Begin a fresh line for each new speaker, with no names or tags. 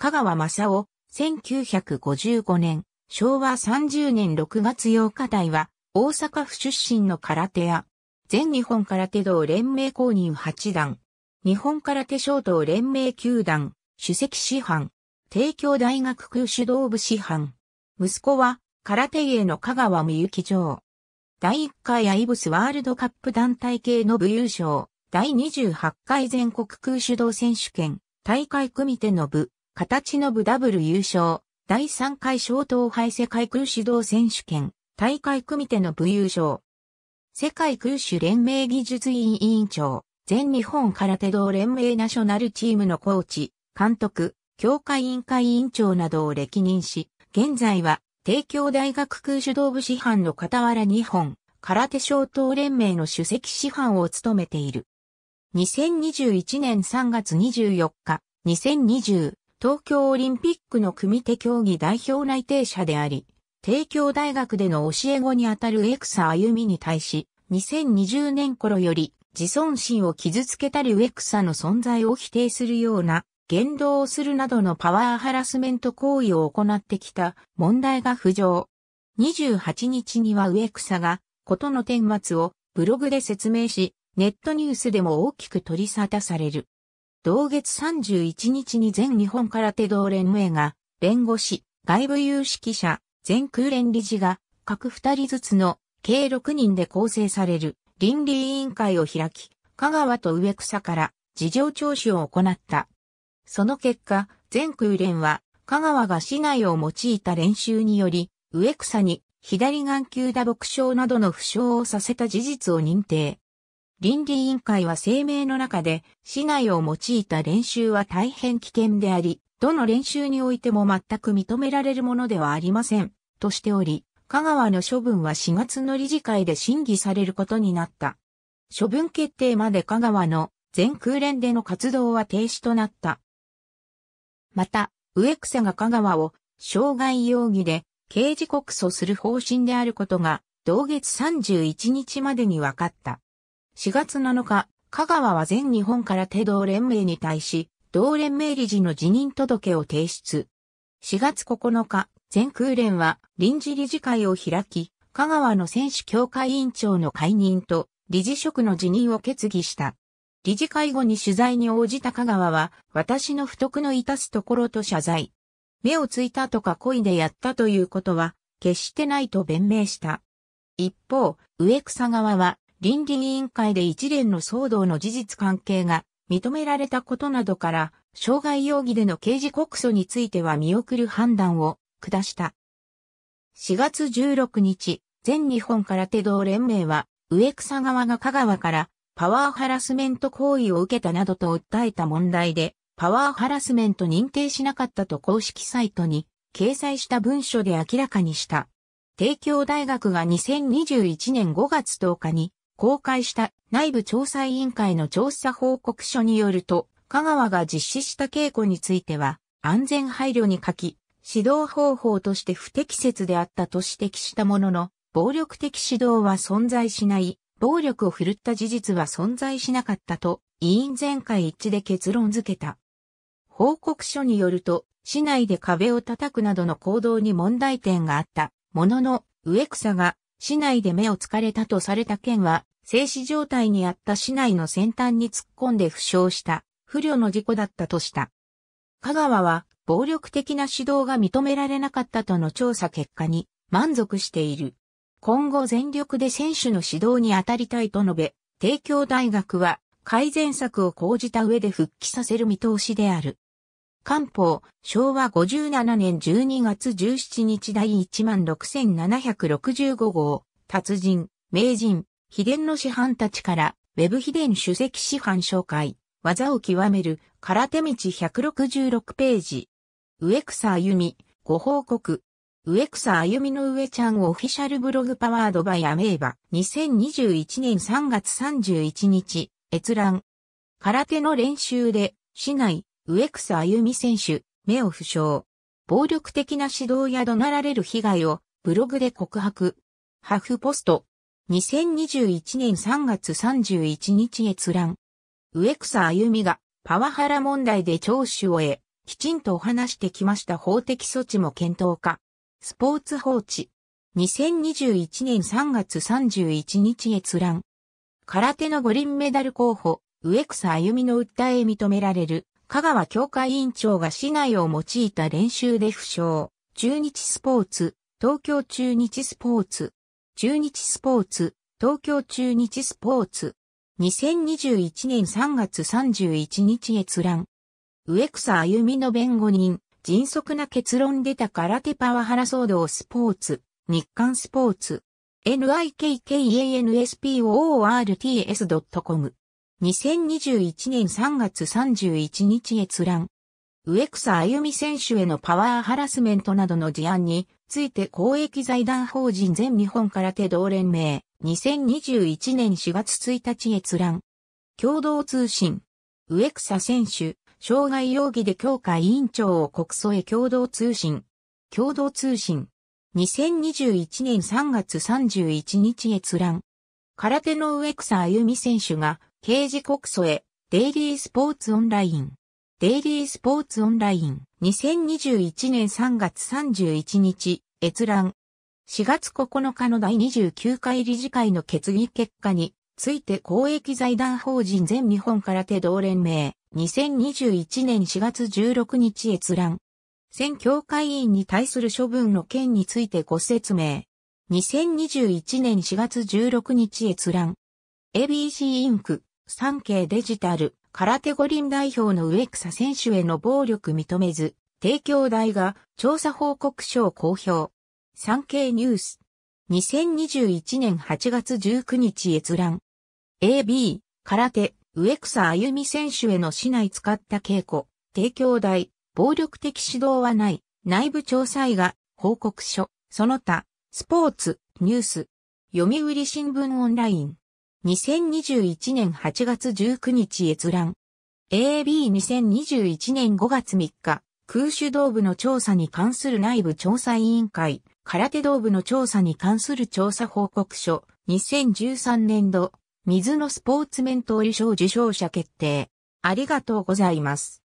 香川正夫、1955年、昭和30年6月8日台は、大阪府出身の空手屋。全日本空手道連盟公認8段。日本空手小道連盟9段、主席師範。帝京大学空手道部師範。息子は、空手芸の香川美幸城。第1回アイブスワールドカップ団体系の部優勝。第28回全国空手道選手権。大会組手の部。形の部ダブル優勝、第3回小東杯世界空手道選手権、大会組手の部優勝。世界空手連盟技術委員委員長、全日本空手道連盟ナショナルチームのコーチ、監督、協会委員会委員長などを歴任し、現在は帝京大学空手道部師範の傍ら日本、空手小東連盟の主席師範を務めている。2021年3月24日、2020東京オリンピックの組手競技代表内定者であり、帝京大学での教え子にあたるエクサ歩みに対し、2020年頃より自尊心を傷つけたりクサの存在を否定するような言動をするなどのパワーハラスメント行為を行ってきた問題が浮上。28日にはクサがことの顛末をブログで説明し、ネットニュースでも大きく取り沙汰される。同月31日に全日本空手道連盟が、弁護士、外部有識者、全空連理事が、各二人ずつの、計6人で構成される、倫理委員会を開き、香川と植草から、事情聴取を行った。その結果、全空連は、香川が市内を用いた練習により、植草に、左眼球打撲症などの負傷をさせた事実を認定。倫理委員会は声明の中で、市内を用いた練習は大変危険であり、どの練習においても全く認められるものではありません、としており、香川の処分は4月の理事会で審議されることになった。処分決定まで香川の全空連での活動は停止となった。また、植草が香川を傷害容疑で刑事告訴する方針であることが同月31日までに分かった。4月7日、香川は全日本から手道連盟に対し、同連盟理事の辞任届を提出。4月9日、全空連は臨時理事会を開き、香川の選手協会委員長の解任と理事職の辞任を決議した。理事会後に取材に応じた香川は、私の不徳の致すところと謝罪。目をついたとか恋でやったということは、決してないと弁明した。一方、植草側は、倫理委員会で一連の騒動の事実関係が認められたことなどから、傷害容疑での刑事告訴については見送る判断を下した。4月16日、全日本空手道連盟は、植草側が香川からパワーハラスメント行為を受けたなどと訴えた問題で、パワーハラスメント認定しなかったと公式サイトに掲載した文書で明らかにした。帝京大学が2021年5月10日に公開した内部調査委員会の調査報告書によると、香川が実施した稽古については、安全配慮に欠き、指導方法として不適切であったと指摘したものの、暴力的指導は存在しない、暴力を振るった事実は存在しなかったと、委員全会一致で結論付けた。報告書によると、市内で壁を叩くなどの行動に問題点があった、ものの、植草が市内で目をつかれたとされた件は、静止状態にあった市内の先端に突っ込んで負傷した不慮の事故だったとした。香川は暴力的な指導が認められなかったとの調査結果に満足している。今後全力で選手の指導に当たりたいと述べ、帝京大学は改善策を講じた上で復帰させる見通しである。官報、昭和57年12月17日第16765号、達人、名人、秘伝の師範たちから、ウェブ秘伝主席師範紹介、技を極める、空手道166ページ。植草歩み、ご報告。植草歩みの上ちゃんオフィシャルブログパワードバイアメーバ2021年3月31日、閲覧。空手の練習で、市内、植草歩美選手、目を負傷。暴力的な指導や怒鳴られる被害をブログで告白。ハフポスト。2021年3月31日閲覧。植草歩美がパワハラ問題で聴取を得、きちんとお話してきました法的措置も検討か。スポーツ放置。2021年3月31日閲覧。空手の五輪メダル候補、植草歩美の訴え認められる。香川協会委員長が市内を用いた練習で負傷。中日スポーツ、東京中日スポーツ。中日スポーツ、東京中日スポーツ。2021年3月31日閲覧。上草歩みの弁護人、迅速な結論出た空手パワハラ騒動スポーツ、日刊スポーツ。n i k k a n s p o r t s c o m 2021年3月31日閲覧。植草歩美選手へのパワーハラスメントなどの事案について公益財団法人全日本空手同連盟2021年4月1日閲覧。共同通信。植草選手、障害容疑で協会委員長を告訴へ共同通信。共同通信。2021年3月31日閲覧。空手の植草歩美選手が刑事告訴へ、デイリースポーツオンライン。デイリースポーツオンライン。2021年3月31日、閲覧。4月9日の第29回理事会の決議結果に、ついて公益財団法人全日本空手道連盟、2021年4月16日閲覧。選協会員に対する処分の件についてご説明。2021年4月16日閲覧。ABC インク。産経デジタル、空手五輪代表の植草選手への暴力認めず、提供大が調査報告書を公表。産経ニュース。2021年8月19日閲覧。AB、空手、植草歩美選手への市内使った稽古、提供大、暴力的指導はない、内部調査が、報告書、その他、スポーツ、ニュース、読売新聞オンライン。2021年8月19日閲覧。AB2021 年5月3日、空手道部の調査に関する内部調査委員会、空手道部の調査に関する調査報告書、2013年度、水のスポーツメントール賞受賞者決定。ありがとうございます。